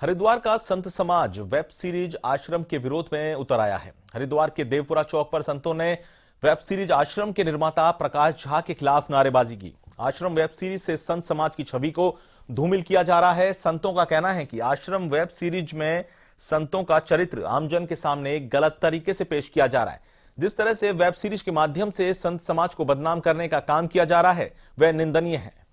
हरिद्वार का संत समाज वेब सीरीज आश्रम के विरोध में उतर आया है हरिद्वार के देवपुरा चौक पर संतों ने वेब सीरीज आश्रम के निर्माता प्रकाश झा के खिलाफ नारेबाजी की आश्रम वेब सीरीज से संत समाज की छवि को धूमिल किया जा रहा है संतों का कहना है कि आश्रम वेब सीरीज में संतों का चरित्र आमजन के सामने गलत तरीके से पेश किया जा रहा है जिस तरह से वेब सीरीज के माध्यम से संत समाज को बदनाम करने का काम किया जा रहा है वह निंदनीय है